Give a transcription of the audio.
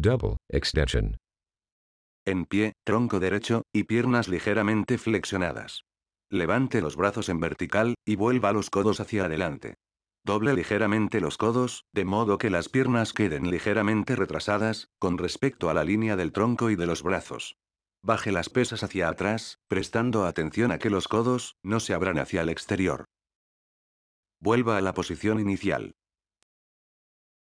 double extension. En pie, tronco derecho, y piernas ligeramente flexionadas. Levante los brazos en vertical, y vuelva los codos hacia adelante. Doble ligeramente los codos, de modo que las piernas queden ligeramente retrasadas, con respecto a la línea del tronco y de los brazos. Baje las pesas hacia atrás, prestando atención a que los codos no se abran hacia el exterior. Vuelva a la posición inicial.